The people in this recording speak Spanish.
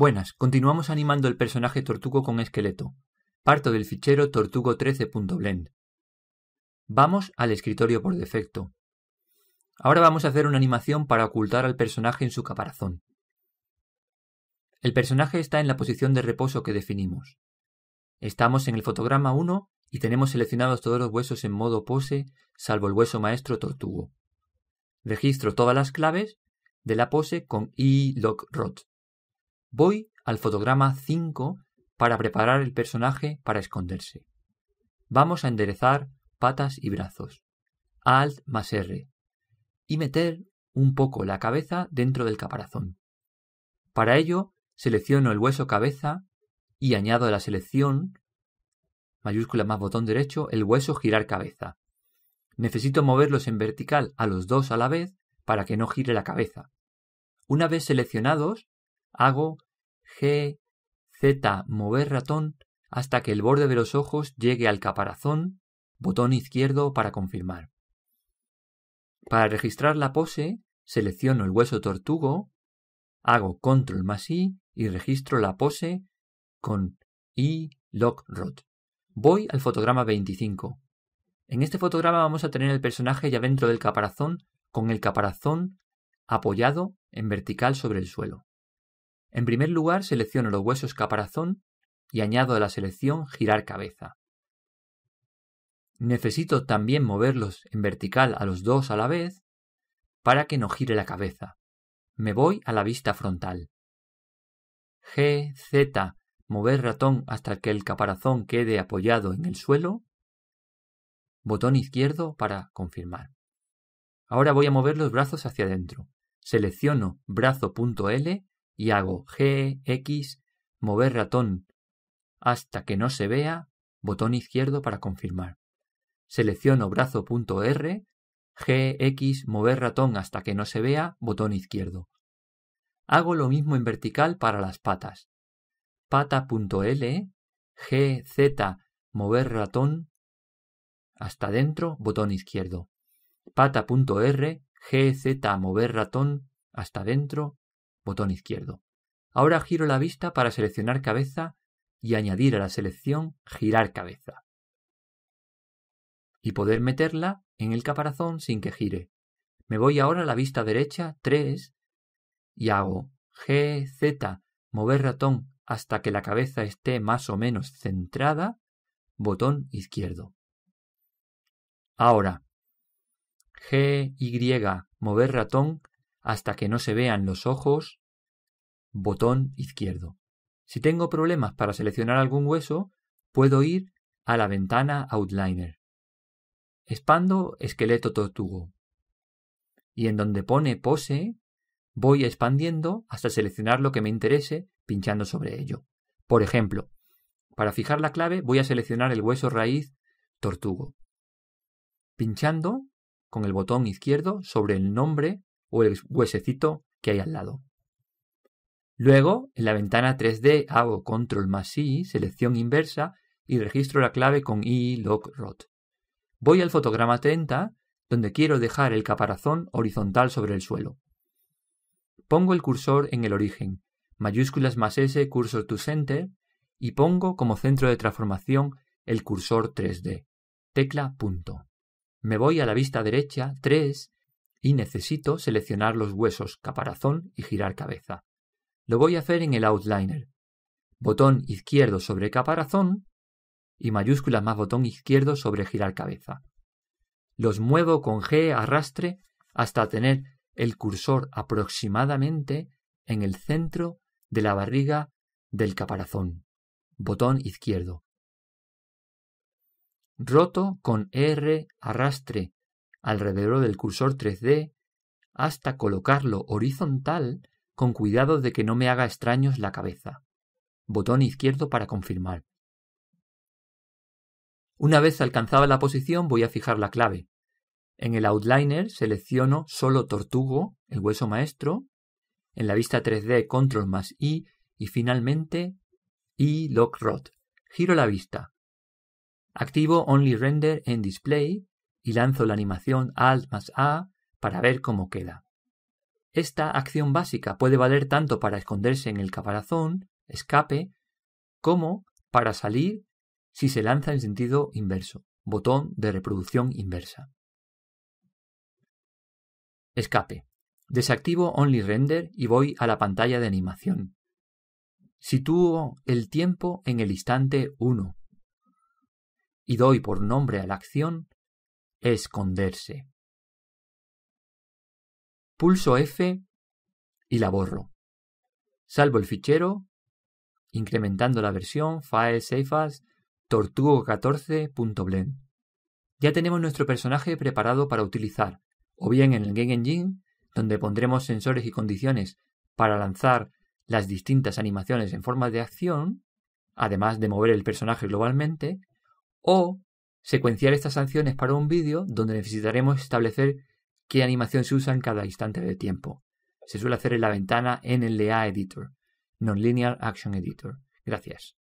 Buenas, continuamos animando el personaje Tortugo con esqueleto. Parto del fichero tortugo13.blend. Vamos al escritorio por defecto. Ahora vamos a hacer una animación para ocultar al personaje en su caparazón. El personaje está en la posición de reposo que definimos. Estamos en el fotograma 1 y tenemos seleccionados todos los huesos en modo pose, salvo el hueso maestro tortugo. Registro todas las claves de la pose con i Lock rot Voy al fotograma 5 para preparar el personaje para esconderse. Vamos a enderezar patas y brazos. Alt más R. Y meter un poco la cabeza dentro del caparazón. Para ello, selecciono el hueso cabeza y añado a la selección, mayúscula más botón derecho, el hueso girar cabeza. Necesito moverlos en vertical a los dos a la vez para que no gire la cabeza. Una vez seleccionados, Hago G, Z, mover ratón hasta que el borde de los ojos llegue al caparazón, botón izquierdo para confirmar. Para registrar la pose, selecciono el hueso tortugo, hago CTRL más I y registro la pose con I lock Rot. Voy al fotograma 25. En este fotograma vamos a tener el personaje ya dentro del caparazón con el caparazón apoyado en vertical sobre el suelo. En primer lugar, selecciono los huesos caparazón y añado a la selección girar cabeza. Necesito también moverlos en vertical a los dos a la vez para que no gire la cabeza. Me voy a la vista frontal. G, Z, mover ratón hasta que el caparazón quede apoyado en el suelo. Botón izquierdo para confirmar. Ahora voy a mover los brazos hacia adentro. Selecciono brazo.l y hago G, X, mover ratón hasta que no se vea, botón izquierdo para confirmar. Selecciono brazo.r, GX, mover ratón hasta que no se vea, botón izquierdo. Hago lo mismo en vertical para las patas. Pata G, GZ, mover ratón hasta dentro, botón izquierdo. Pata.r, GZ, mover ratón hasta dentro, botón izquierdo. Ahora giro la vista para seleccionar cabeza y añadir a la selección girar cabeza. Y poder meterla en el caparazón sin que gire. Me voy ahora a la vista derecha 3 y hago G, Z, mover ratón hasta que la cabeza esté más o menos centrada, botón izquierdo. Ahora, G, Y, mover ratón hasta que no se vean los ojos, botón izquierdo. Si tengo problemas para seleccionar algún hueso, puedo ir a la ventana Outliner. Expando esqueleto tortugo. Y en donde pone pose, voy expandiendo hasta seleccionar lo que me interese pinchando sobre ello. Por ejemplo, para fijar la clave voy a seleccionar el hueso raíz tortugo. Pinchando con el botón izquierdo sobre el nombre o el huesecito que hay al lado. Luego, en la ventana 3D hago Control más I, selección inversa, y registro la clave con I Lock Rot. Voy al fotograma 30, donde quiero dejar el caparazón horizontal sobre el suelo. Pongo el cursor en el origen, mayúsculas más S cursor to center, y pongo como centro de transformación el cursor 3D, tecla punto. Me voy a la vista derecha 3 y necesito seleccionar los huesos caparazón y girar cabeza. Lo voy a hacer en el outliner. Botón izquierdo sobre caparazón y mayúsculas más botón izquierdo sobre girar cabeza. Los muevo con G arrastre hasta tener el cursor aproximadamente en el centro de la barriga del caparazón. Botón izquierdo. Roto con R arrastre alrededor del cursor 3D hasta colocarlo horizontal con cuidado de que no me haga extraños la cabeza. Botón izquierdo para confirmar. Una vez alcanzada la posición voy a fijar la clave. En el outliner selecciono solo tortugo, el hueso maestro, en la vista 3D control más I y finalmente I lock Rot. Giro la vista. Activo Only Render en Display y lanzo la animación Alt más A para ver cómo queda. Esta acción básica puede valer tanto para esconderse en el caparazón, escape, como para salir si se lanza en sentido inverso, botón de reproducción inversa. Escape. Desactivo Only Render y voy a la pantalla de animación. Sitúo el tiempo en el instante 1 y doy por nombre a la acción esconderse. Pulso F y la borro. Salvo el fichero, incrementando la versión file as tortugo14.blend. Ya tenemos nuestro personaje preparado para utilizar, o bien en el Game Engine, donde pondremos sensores y condiciones para lanzar las distintas animaciones en forma de acción, además de mover el personaje globalmente, o secuenciar estas sanciones para un vídeo donde necesitaremos establecer qué animación se usa en cada instante de tiempo. Se suele hacer en la ventana NLA Editor, Non-Linear Action Editor. Gracias.